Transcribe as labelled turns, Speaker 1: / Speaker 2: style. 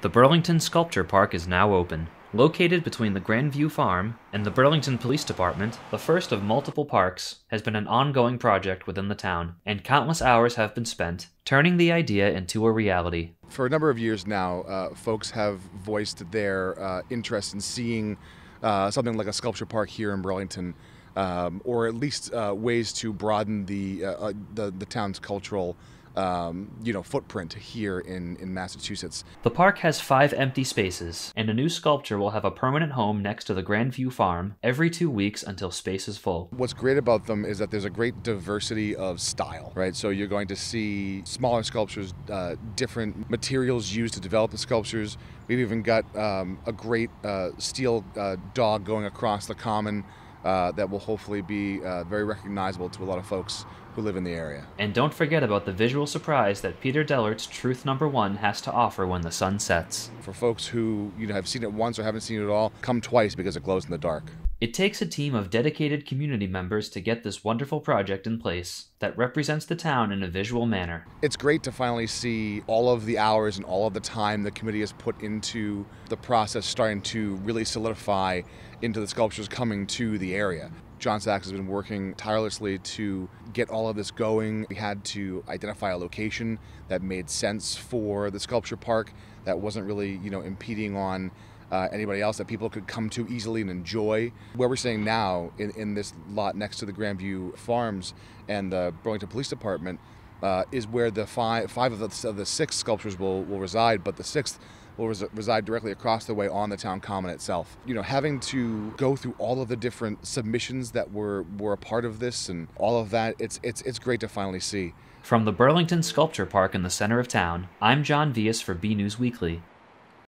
Speaker 1: The Burlington Sculpture Park is now open. Located between the Grandview Farm and the Burlington Police Department, the first of multiple parks has been an ongoing project within the town, and countless hours have been spent turning the idea into a reality.
Speaker 2: For a number of years now, uh, folks have voiced their uh, interest in seeing uh, something like a sculpture park here in Burlington. Um, or at least uh, ways to broaden the, uh, uh, the, the town's cultural um, you know, footprint here in, in Massachusetts. The
Speaker 1: park has five empty spaces, and a new sculpture will have a permanent home next to the Grandview Farm every two weeks until space is full.
Speaker 2: What's great about them is that there's a great diversity of style, right? So you're going to see smaller sculptures, uh, different materials used to develop the sculptures. We've even got um, a great uh, steel uh, dog going across the common uh, that will hopefully be uh, very recognizable to a lot of folks who live in the area.
Speaker 1: And don't forget about the visual surprise that Peter Dellert's Truth Number One has to offer when the sun sets. For folks who you know have seen it once or haven't seen it at all, come twice because it glows in the dark. It takes a team of dedicated community members to get this wonderful project in place that represents
Speaker 2: the town in a visual manner. It's great to finally see all of the hours and all of the time the committee has put into the process starting to really solidify into the sculptures coming to the area. John Sachs has been working tirelessly to get all of this going. We had to identify a location that made sense for the sculpture park that wasn't really, you know, impeding on uh, anybody else that people could come to easily and enjoy. Where we're staying now in, in this lot next to the Grandview Farms and the Burlington Police Department uh, is where the five, five of, the, of the six sculptures will, will reside, but the sixth will res reside directly across the way on the town common itself. You know, having to go through all of the different submissions that were were a part of this and all of that, it's it's it's great to finally
Speaker 1: see. From the Burlington Sculpture Park in the center of town, I'm John Vias for B News Weekly.